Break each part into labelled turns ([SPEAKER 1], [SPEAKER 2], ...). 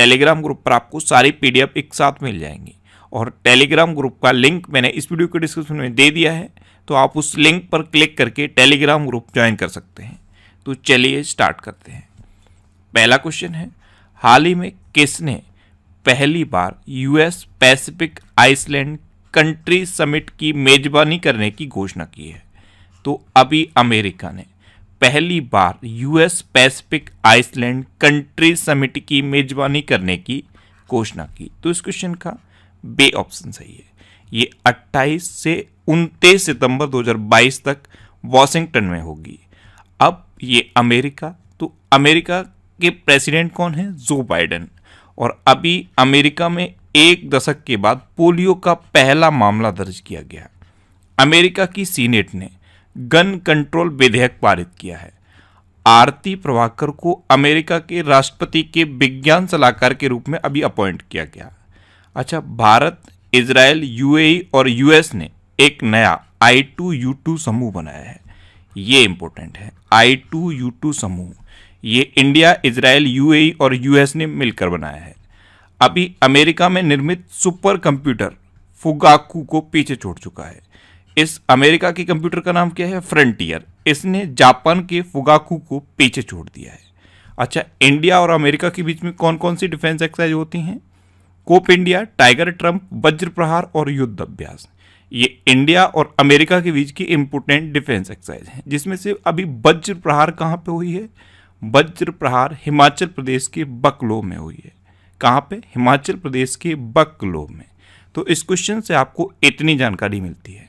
[SPEAKER 1] Telegram group पर आपको सारी पीडीएफ एक साथ मिल जाएंगी और टेलीग्राम ग्रुप का लिंक मैंने इस वीडियो के डिस्क्रिप्शन में दे दिया है तो आप उस लिंक पर क्लिक करके टेलीग्राम ग्रुप ज्वाइन कर सकते हैं तो चलिए स्टार्ट करते हैं पहला क्वेश्चन है हाल ही में किसने पहली बार US Pacific island country summit की मेजबानी करने की घोषणा की है तो अभी अमेरिका ने पहली बार US Pacific island country summit की मेजबानी करने की घोषणा की तो इस क्वेश्चन का बे ऑप्शन सही है ये 28 से उनतीस सितंबर 2022 तक वॉशिंगटन में होगी अब ये अमेरिका तो अमेरिका के प्रेसिडेंट कौन है जो बाइडन और अभी अमेरिका में एक दशक के बाद पोलियो का पहला मामला दर्ज किया गया अमेरिका की सीनेट ने गन कंट्रोल विधेयक पारित किया है आरती प्रभाकर को अमेरिका के राष्ट्रपति के विज्ञान सलाहकार के रूप में अभी अपॉइंट किया गया अच्छा भारत इसराइल यूएई और यूएस ने एक नया आई टू यू टू समूह बनाया है ये इम्पोर्टेंट है आई टू यू टू समूह ये इंडिया इसराइल यूएई और यूएस ने मिलकर बनाया है अभी अमेरिका में निर्मित सुपर कंप्यूटर फुगाकू को पीछे छोड़ चुका है इस अमेरिका के कंप्यूटर का नाम क्या है फ्रंटियर इसने जापान के फुगाकू को पीछे छोड़ दिया है अच्छा इंडिया और अमेरिका के बीच में कौन कौन सी डिफेंस एक्सरसाइज होती हैं कोप इंडिया टाइगर ट्रंप वज्र प्रहार और युद्ध अभ्यास ये इंडिया और अमेरिका के बीच की इम्पोर्टेंट डिफेंस एक्सरसाइज है जिसमें से अभी वज्र प्रहार कहाँ पे हुई है वज्र प्रहार हिमाचल प्रदेश के बकलो में हुई है कहाँ पे हिमाचल प्रदेश के बकलो में तो इस क्वेश्चन से आपको इतनी जानकारी मिलती है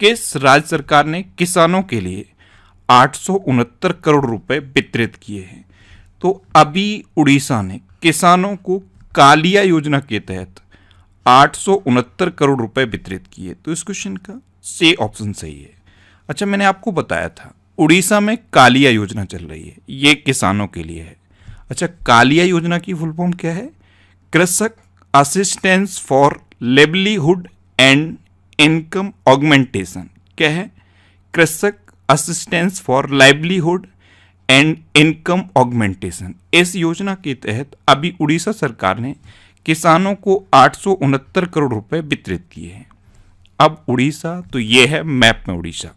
[SPEAKER 1] किस राज्य सरकार ने किसानों के लिए आठ करोड़ रुपए वितरित किए हैं तो अभी उड़ीसा ने किसानों को कालिया योजना के तहत आठ करोड़ रुपए वितरित किए तो इस क्वेश्चन का से ऑप्शन सही है अच्छा मैंने आपको बताया था उड़ीसा में कालिया योजना चल रही है ये किसानों के लिए है अच्छा कालिया योजना की फुल फॉर्म क्या है Krushak assistance for livelihood and income augmentation क्या है Krushak assistance for livelihood and income augmentation इस योजना के तहत अभी उड़ीसा सरकार ने किसानों को आठ करोड़ रुपए वितरित किए हैं अब उड़ीसा तो ये है मैप में उड़ीसा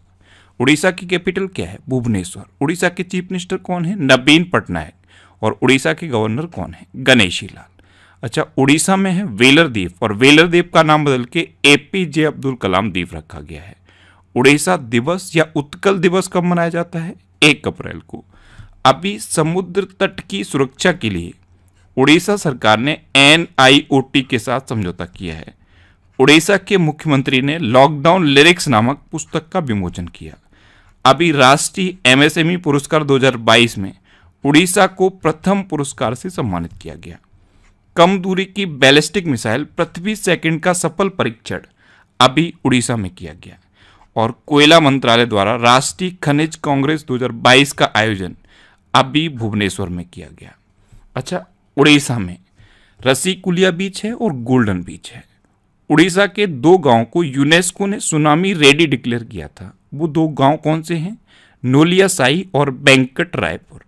[SPEAKER 1] उड़ीसा की कैपिटल क्या है भुवनेश्वर उड़ीसा के चीफ मिनिस्टर कौन है नवीन पटनायक और उड़ीसा के गवर्नर कौन है गणेशी लाल अच्छा उड़ीसा में है वेलर द्वीप और वेलर द्वीप का नाम बदल के ए पी जे अब्दुल कलाम द्वीप रखा गया है उड़ीसा दिवस या उत्कल दिवस कब मनाया जाता है एक अप्रैल को अभी समुद्र तट की सुरक्षा के लिए उड़ीसा सरकार ने एन के साथ समझौता किया है उड़ीसा के मुख्यमंत्री ने लॉकडाउन लिरिक्स नामक पुस्तक का विमोचन किया अभी राष्ट्रीय एमएसएमई पुरस्कार 2022 में उड़ीसा को प्रथम पुरस्कार से सम्मानित किया गया कम दूरी की बैलिस्टिक मिसाइल पृथ्वी सेकंड का सफल परीक्षण अभी उड़ीसा में किया गया और कोयला मंत्रालय द्वारा राष्ट्रीय खनिज कांग्रेस 2022 का आयोजन अभी भुवनेश्वर में किया गया अच्छा उड़ीसा में रसीकुलिया बीच है और गोल्डन बीच है उड़ीसा के दो गांव को यूनेस्को ने सुनामी रेडी डिक्लेयर किया था वो दो गांव कौन से हैं नोलिया साई और बैंकट रायपुर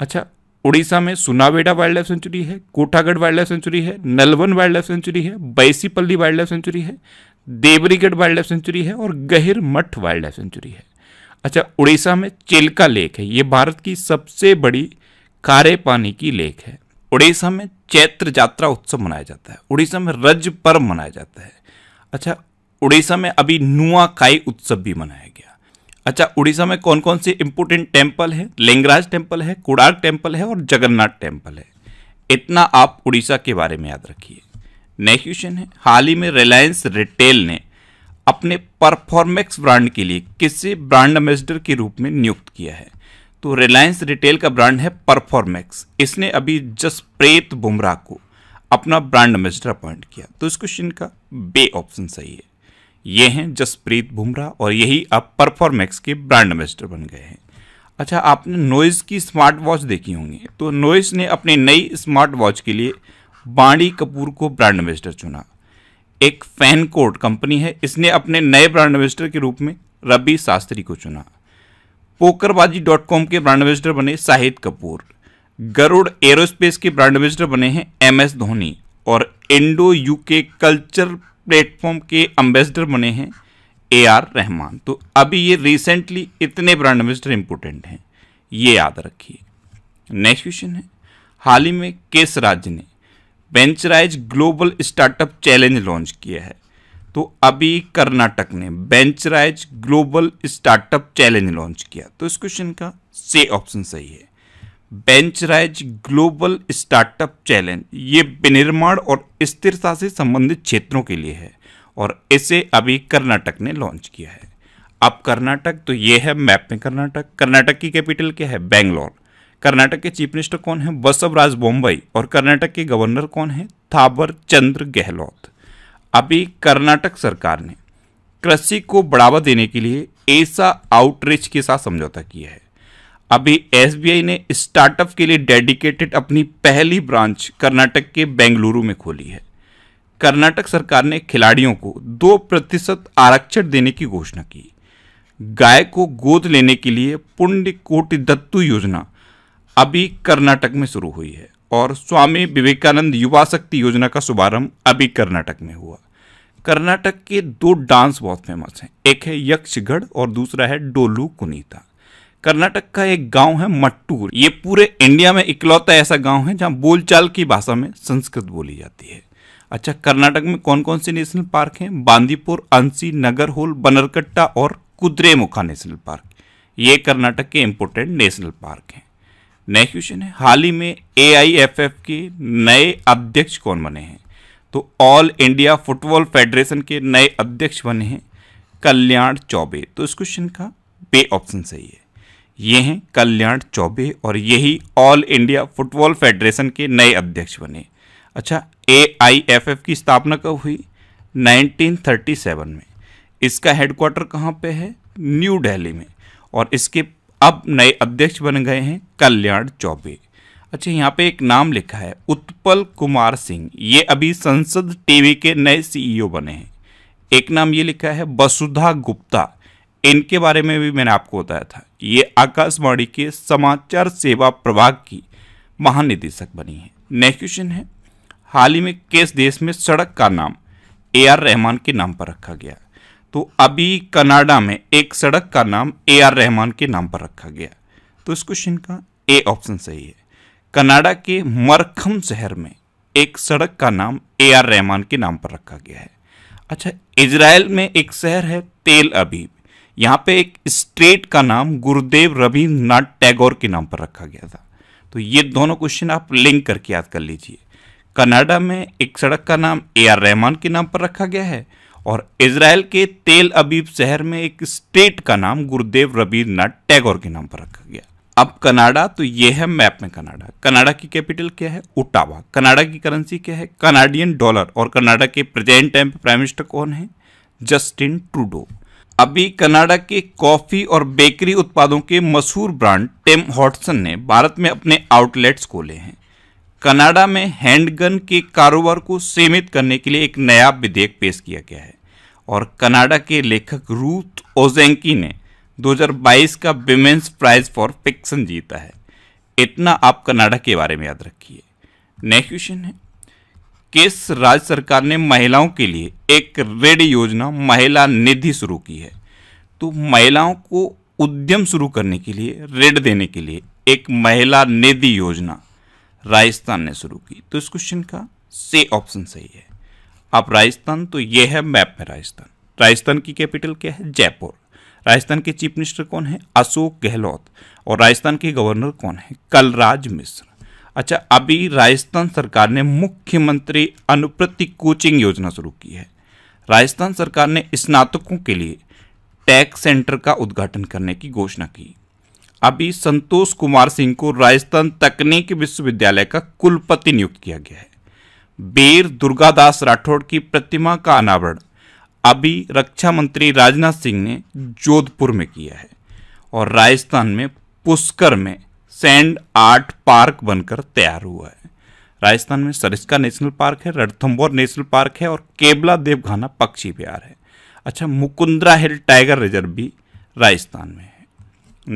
[SPEAKER 1] अच्छा उड़ीसा में सुनावेडा वाइल्ड लाइफ सेंचुरी है कोठागढ़ वाइल्ड लाइफ सेंचुरी है नलवन वाइल्ड लाइफ सेंचुरी है बैसीपल्ली वाइल्ड लाइफ सेंचुरी है देवरीगढ़ वाइल्ड लाइफ सेंचुरी है और गहिर मठ वाइल्ड लाइफ सेंचुरी है अच्छा उड़ीसा में चिल्का लेक है ये भारत की सबसे बड़ी कारे पानी की लेक है उड़ीसा में चैत्र यात्रा उत्सव मनाया जाता है उड़ीसा में रज पर्व मनाया जाता है अच्छा उड़ीसा में अभी काई उत्सव भी मनाया गया अच्छा उड़ीसा में कौन कौन से इंपोर्टेंट टेम्पल है लिंगराज टेम्पल है कुड़ार टेम्पल है और जगन्नाथ टेम्पल है इतना आप उड़ीसा के बारे में याद रखिए नेक्स्ट क्वेश्चन है हाल ही में रिलायंस रिटेल ने अपने परफॉर्मेक्स ब्रांड के लिए किसे ब्रांड एम्बेसडर के रूप में नियुक्त किया है तो रिलायंस रिटेल का ब्रांड है परफॉर्मेक्स इसने अभी जसप्रीत बुमराह को अपना ब्रांड एम्बेसडर अपॉइंट किया तो इस क्वेश्चन का बे ऑप्शन सही है ये हैं जसप्रीत बुमराह और यही अब परफॉर्मेक्स के ब्रांड एम्बेसडर बन गए हैं अच्छा आपने नोइस की स्मार्ट वॉच देखी होंगी तो नोइस ने अपने नई स्मार्ट वॉच के लिए बाणी कपूर को ब्रांड एम्बेसडर चुना एक फैन कोड कंपनी है इसने अपने नए ब्रांड एम्बेसडर के रूप में रबी शास्त्री को चुना पोकरबाजी डॉट कॉम के ब्रांड एम्बेसडर बने शाहिद कपूर गरुड़ एरोस्पेस के ब्रांड एम्बेसडर बने हैं एम एस धोनी और इंडो यूके कल्चर प्लेटफॉर्म के एम्बेसडर बने हैं ए आर रहमान तो अभी ये रिसेंटली इतने ब्रांड एम्बेसडर इंपोर्टेंट हैं ये याद रखिए नेक्स्ट क्वेश्चन है हाल ही में केस राज्य ने बेंचराइज ग्लोबल स्टार्टअप चैलेंज लॉन्च किया है तो अभी कर्नाटक ने बेंचराइज ग्लोबल स्टार्टअप चैलेंज लॉन्च किया तो इस क्वेश्चन का से ऑप्शन सही है बेंचराइज ग्लोबल स्टार्टअप चैलेंज ये विनिर्माण और स्थिरता से संबंधित क्षेत्रों के लिए है और इसे अभी कर्नाटक ने लॉन्च किया है अब कर्नाटक तो ये है मैप में कर्नाटक कर्नाटक की कैपिटल क्या है बेंगलोर कर्नाटक के चीफ मिनिस्टर कौन है बसवराज बोम्बई और कर्नाटक के गवर्नर कौन है थावर चंद्र गहलोत अभी कर्नाटक सरकार ने कृषि को बढ़ावा देने के लिए ऐसा आउटरीच के साथ समझौता किया है अभी एसबीआई ने स्टार्टअप के लिए डेडिकेटेड अपनी पहली ब्रांच कर्नाटक के बेंगलुरु में खोली है कर्नाटक सरकार ने खिलाड़ियों को दो प्रतिशत आरक्षण देने की घोषणा की गाय को गोद लेने के लिए पुण्य कोटि दत्तु योजना अभी कर्नाटक में शुरू हुई है और स्वामी विवेकानंद युवा शक्ति योजना का शुभारंभ अभी कर्नाटक में हुआ कर्नाटक के दो डांस बहुत फेमस हैं एक है यक्षगढ़ और दूसरा है डोलू कुनीता कर्नाटक का एक गांव है मट्टूर ये पूरे इंडिया में इकलौता ऐसा गांव है जहां बोलचाल की भाषा में संस्कृत बोली जाती है अच्छा कर्नाटक में कौन कौन से नेशनल पार्क हैं बांदीपुर अंसी नगरहोल बनरकट्टा और कुद्रेमुखा नेशनल पार्क ये कर्नाटक के इम्पोर्टेंट नेशनल पार्क हैं नेक्स्ट क्वेश्चन है हाल ही में ए के नए अध्यक्ष कौन बने हैं तो ऑल इंडिया फुटबॉल फेडरेशन के नए अध्यक्ष बने हैं कल्याण चौबे तो इस क्वेश्चन का बे ऑप्शन सही है ये हैं कल्याण चौबे और यही ऑल इंडिया फुटबॉल फेडरेशन के नए अध्यक्ष बने अच्छा एआईएफएफ की स्थापना कब हुई 1937 में इसका हेडक्वार्टर कहाँ पे है न्यू दिल्ली में और इसके अब नए अध्यक्ष बन गए हैं कल्याण चौबे अच्छा यहाँ पे एक नाम लिखा है उत्पल कुमार सिंह ये अभी संसद टीवी के नए सीईओ e बने हैं एक नाम ये लिखा है वसुधा गुप्ता इनके बारे में भी मैंने आपको बताया था ये आकाशवाणी के समाचार सेवा प्रभाग की महानिदेशक बनी है नेक्स्ट क्वेश्चन है हाल ही में किस देश में सड़क का नाम ए आर रहमान के नाम पर रखा गया तो अभी कनाडा में एक सड़क का नाम ए आर रहमान के नाम पर रखा गया तो इस क्वेश्चन का ए ऑप्शन सही है कनाडा के मरखम शहर में एक सड़क का नाम ए आर रहमान के नाम पर रखा गया है अच्छा इसराइल में एक शहर है तेल अबीब यहाँ पे एक स्टेट का नाम गुरुदेव रविन्द्रनाथ टैगोर के नाम पर रखा गया था तो ये दोनों क्वेश्चन आप लिंक करके याद कर लीजिए कनाडा में एक सड़क का नाम ए आर रहमान के नाम पर रखा गया है और इसराइल के तेल अबीब शहर में एक स्टेट का नाम गुरुदेव रविन्द्रनाथ टैगोर के नाम पर रखा गया अब कनाडा तो ये है मैप में कनाडा कनाडा की कैपिटल क्या है उटावा कनाडा की करेंसी क्या है कनाडियन डॉलर और कनाडा के प्रेजेंट टाइम प्राइम मिनिस्टर कौन है जस्टिन ट्रूडो अभी कनाडा के कॉफी और बेकरी उत्पादों के मशहूर ब्रांड टेम हॉटसन ने भारत में अपने आउटलेट्स खोले हैं कनाडा में हैंडगन के कारोबार को सीमित करने के लिए एक नया विधेयक पेश किया गया है और कनाडा के लेखक रूथ ओजेंकी ने 2022 का विमेंस प्राइज फॉर फिक्सन जीता है इतना आप कनाडा के बारे में याद रखिए नेक्स्ट क्वेश्चन है किस राज्य सरकार ने महिलाओं के लिए एक रेड योजना महिला निधि शुरू की है तो महिलाओं को उद्यम शुरू करने के लिए ऋण देने के लिए एक महिला निधि योजना राजस्थान ने शुरू की तो इस क्वेश्चन का से ऑप्शन सही है आप राजस्थान तो यह है मैप में राजस्थान राजस्थान की कैपिटल क्या है जयपुर राजस्थान के चीफ मिनिस्टर कौन है अशोक गहलोत और राजस्थान के गवर्नर कौन है कलराज मिश्र अच्छा अभी राजस्थान सरकार ने मुख्यमंत्री अनुप्रति कोचिंग योजना शुरू की है राजस्थान सरकार ने स्नातकों के लिए टैग सेंटर का उद्घाटन करने की घोषणा की अभी संतोष कुमार सिंह को राजस्थान तकनीकी विश्वविद्यालय का कुलपति नियुक्त किया गया है वीर दुर्गादास राठौड़ की प्रतिमा का अनावरण अभी रक्षा मंत्री राजनाथ सिंह ने जोधपुर में किया है और राजस्थान में पुष्कर में सैंड आर्ट पार्क बनकर तैयार हुआ है राजस्थान में सरिस्का नेशनल पार्क है रणथम्बोर नेशनल पार्क है और केबला देवघाना पक्षी विहार है अच्छा मुकुंद्रा हिल टाइगर रिजर्व भी राजस्थान में है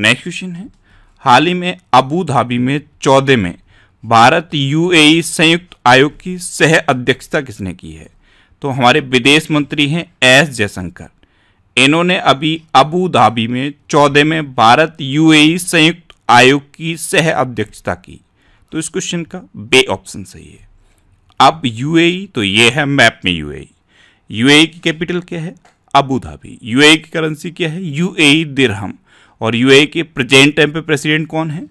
[SPEAKER 1] नेक्स्ट क्वेश्चन है हाल ही में अबू धाबी में चौदह में भारत यूएई संयुक्त आयोग की सह अध्यक्षता किसने की है तो हमारे विदेश मंत्री हैं एस जयशंकर इन्होंने अभी अबू धाबी में चौदह में भारत यूएई संयुक्त आयोग की सह अध्यक्षता की तो इस क्वेश्चन का बे ऑप्शन सही है अब यूएई e, तो ये है मैप में यूएई यूएई e। e की कैपिटल क्या है अबू धाबी यूएई की करेंसी क्या है यूएई दिरहम और यूएई के प्रेजेंट टाइम पे प्रेसिडेंट कौन है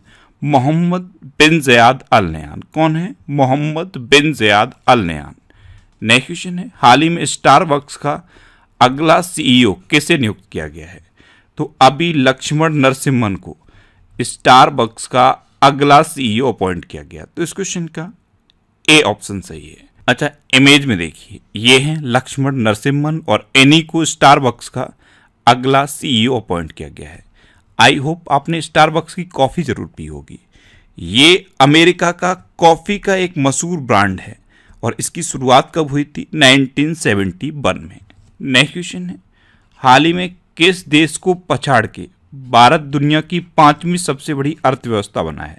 [SPEAKER 1] Mohammed bin Zayed Al Nahyan कौन है Mohammed bin Zayed Al Nahyan next question है हाल ही में स्टार का अगला सीईओ किसे नियुक्त किया गया है तो अभी लक्ष्मण नरसिम्हन को स्टारबक्स का अगला सीईओ अपॉइंट e किया गया तो इस क्वेश्चन का ए ऑप्शन सही है अच्छा इमेज में देखिए ये हैं लक्ष्मण नरसिम्हन और एनी को स्टारबक्स का अगला सीईओ अपॉइंट e किया गया है आई होप आपने स्टारबक्स की कॉफ़ी ज़रूर पी होगी ये अमेरिका का कॉफ़ी का एक मशहूर ब्रांड है और इसकी शुरुआत कब हुई थी 1971 में नेक्स्ट क्वेश्चन है हाल ही में किस देश को पछाड़ के भारत दुनिया की पांचवी सबसे बड़ी अर्थव्यवस्था बना है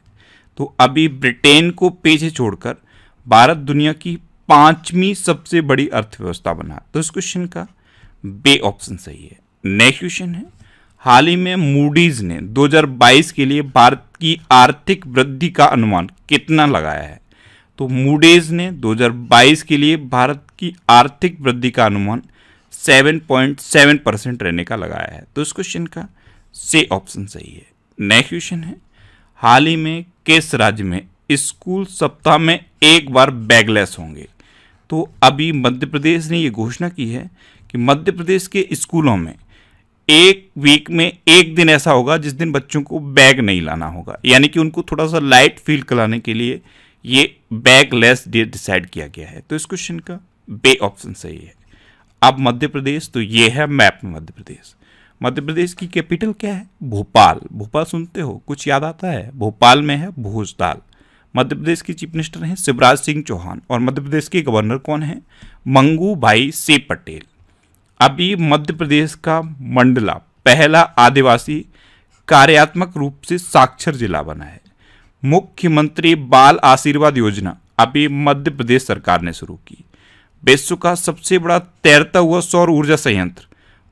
[SPEAKER 1] तो अभी ब्रिटेन को पीछे छोड़कर भारत दुनिया की पांचवी सबसे बड़ी अर्थव्यवस्था बना तो इस क्वेश्चन का बे ऑप्शन सही है नेक्स्ट क्वेश्चन है हाल ही में मूडीज ने 2022 के लिए भारत की आर्थिक वृद्धि का अनुमान कितना लगाया है तो मूडीज ने 2022 के लिए भारत की आर्थिक वृद्धि का अनुमान 7.7 परसेंट रहने का लगाया है तो इस क्वेश्चन का से ऑप्शन सही है नेक्स्ट क्वेश्चन है हाल ही में किस राज्य में स्कूल सप्ताह में एक बार बैगलेस होंगे तो अभी मध्य प्रदेश ने ये घोषणा की है कि मध्य प्रदेश के स्कूलों में एक वीक में एक दिन ऐसा होगा जिस दिन बच्चों को बैग नहीं लाना होगा यानी कि उनको थोड़ा सा लाइट फील कराने के लिए ये बैग लेस डे डिसाइड किया गया है तो इस क्वेश्चन का बे ऑप्शन सही है अब मध्य प्रदेश तो ये है मैप में मध्य प्रदेश मध्य प्रदेश की कैपिटल क्या है भोपाल भोपाल सुनते हो कुछ याद आता है भोपाल में है भोजताल मध्य प्रदेश के चीफ मिनिस्टर हैं शिवराज सिंह चौहान और मध्य प्रदेश के गवर्नर कौन हैं मंगू भाई से पटेल अभी मध्य प्रदेश का मंडला पहला आदिवासी कार्यात्मक रूप से साक्षर जिला बना है मुख्यमंत्री बाल आशीर्वाद योजना अभी मध्य प्रदेश सरकार ने शुरू की विश्व का सबसे बड़ा तैरता हुआ सौर ऊर्जा संयंत्र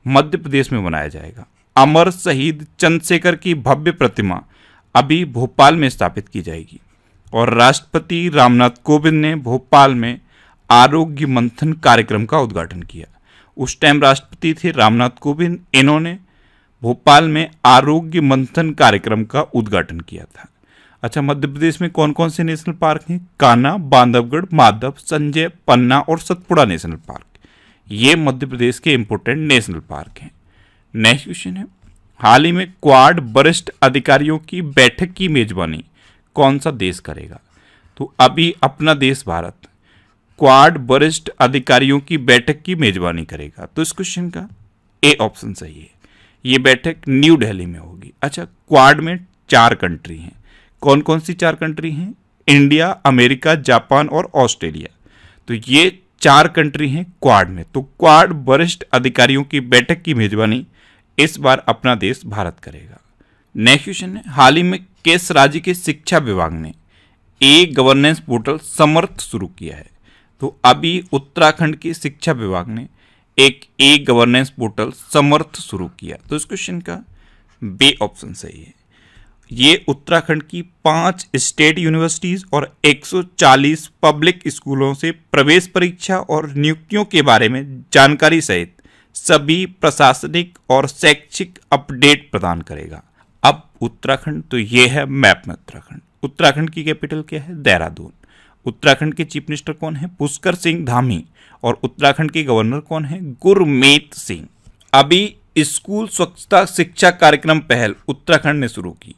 [SPEAKER 1] मध्य प्रदेश में मनाया जाएगा अमर शहीद चंद्रशेखर की भव्य प्रतिमा अभी भोपाल में स्थापित की जाएगी और राष्ट्रपति रामनाथ कोविंद ने भोपाल में आरोग्य मंथन कार्यक्रम का उद्घाटन किया उस टाइम राष्ट्रपति थे रामनाथ कोविंद इन्होंने भोपाल में आरोग्य मंथन कार्यक्रम का उद्घाटन किया था अच्छा मध्य प्रदेश में कौन कौन से नेशनल पार्क हैं काना बांधवगढ़ माधव संजय पन्ना और सतपुड़ा नेशनल पार्क ये मध्य प्रदेश के इंपोर्टेंट नेशनल पार्क हैं नेक्स्ट क्वेश्चन है हाल ही में क्वाड वरिष्ठ अधिकारियों की बैठक की मेजबानी कौन सा देश करेगा तो अभी अपना देश भारत क्वाड वरिष्ठ अधिकारियों की बैठक की मेजबानी करेगा तो इस क्वेश्चन का ए ऑप्शन सही है ये बैठक न्यू दिल्ली में होगी अच्छा क्वाड में चार कंट्री हैं कौन कौन सी चार कंट्री हैं इंडिया अमेरिका जापान और ऑस्ट्रेलिया तो ये चार कंट्री हैं क्वाड में तो क्वाड वरिष्ठ अधिकारियों की बैठक की मेजबानी इस बार अपना देश भारत करेगा नेक्स्ट क्वेश्चन है हाल ही में किस राज्य के शिक्षा विभाग ने ए गवर्नेंस पोर्टल समर्थ शुरू किया है तो अभी उत्तराखंड के शिक्षा विभाग ने एक ए गवर्नेंस पोर्टल समर्थ शुरू किया तो इस क्वेश्चन का बे ऑप्शन सही है ये उत्तराखंड की पांच स्टेट यूनिवर्सिटीज़ और 140 पब्लिक स्कूलों से प्रवेश परीक्षा और नियुक्तियों के बारे में जानकारी सहित सभी प्रशासनिक और शैक्षिक अपडेट प्रदान करेगा अब उत्तराखंड तो ये है मैप में उत्तराखंड उत्तराखंड की कैपिटल क्या है देहरादून उत्तराखंड के चीफ मिनिस्टर कौन है पुष्कर सिंह धामी और उत्तराखंड के गवर्नर कौन है गुरमीत सिंह अभी स्कूल स्वच्छता शिक्षा कार्यक्रम पहल उत्तराखंड ने शुरू की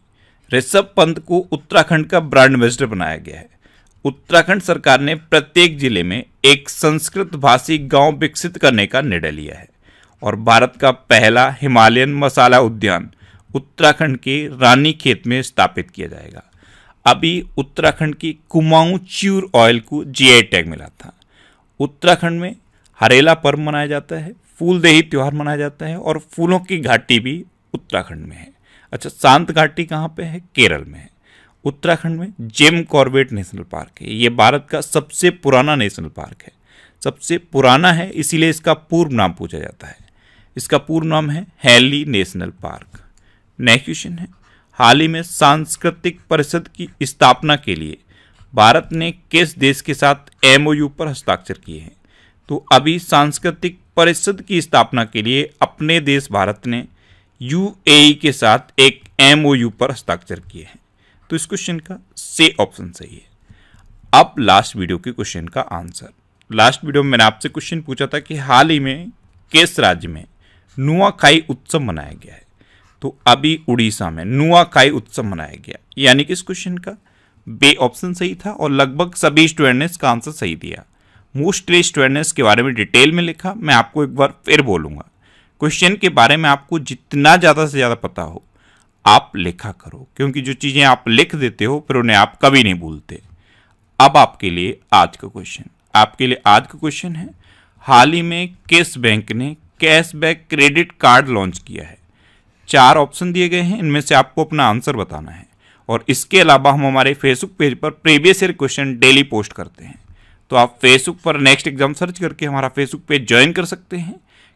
[SPEAKER 1] ऋषभ पंत को उत्तराखंड का ब्रांड एम्बेसडर बनाया गया है उत्तराखंड सरकार ने प्रत्येक जिले में एक संस्कृत भाषी गांव विकसित करने का निर्णय लिया है और भारत का पहला हिमालयन मसाला उद्यान उत्तराखंड के रानी खेत में स्थापित किया जाएगा अभी उत्तराखंड की कुमाऊं च्यूर ऑयल को जी टैग मिला था उत्तराखंड में हरेला पर्व मनाया जाता है फूलदेही त्यौहार मनाया जाता है और फूलों की घाटी भी उत्तराखंड में है अच्छा शांत घाटी कहाँ पे है केरल में है उत्तराखंड में जेम कॉर्बेट नेशनल पार्क है ये भारत का सबसे पुराना नेशनल पार्क है सबसे पुराना है इसीलिए इसका पूर्व नाम पूछा जाता है इसका पूर्व नाम है Hailey national park next question है हाल ही में सांस्कृतिक परिषद की स्थापना के लिए भारत ने किस देश के साथ एमओयू पर हस्ताक्षर किए हैं तो अभी सांस्कृतिक परिषद की स्थापना के लिए अपने देश भारत ने यूएई e के साथ एक एमओयू पर हस्ताक्षर किए हैं तो इस क्वेश्चन का से ऑप्शन सही है अब लास्ट वीडियो के क्वेश्चन का आंसर लास्ट वीडियो में मैंने आपसे क्वेश्चन पूछा था कि हाल ही में किस राज्य में नुआखाई उत्सव मनाया गया है तो अभी उड़ीसा में नुआखाई उत्सव मनाया गया यानी कि इस क्वेश्चन का बे ऑप्शन सही था और लगभग सभी स्टूडेंट ने इसका आंसर सही दिया मोस्टली स्टूडेंट ने इसके बारे में डिटेल में लिखा मैं आपको एक बार फिर बोलूंगा क्वेश्चन के बारे में आपको जितना ज़्यादा से ज़्यादा पता हो आप लिखा करो क्योंकि जो चीज़ें आप लिख देते हो फिर उन्हें आप कभी नहीं भूलते अब आपके लिए आज का क्वेश्चन आपके लिए आज का क्वेश्चन है हाल ही में किस बैंक ने कैशबैक क्रेडिट कार्ड लॉन्च किया है चार ऑप्शन दिए गए हैं इनमें से आपको अपना आंसर बताना है और इसके अलावा हम हमारे फेसबुक पेज पर previous year question daily post करते हैं तो आप फेसबुक पर नेक्स्ट एग्जाम सर्च करके हमारा फेसबुक पेज ज्वाइन कर सकते हैं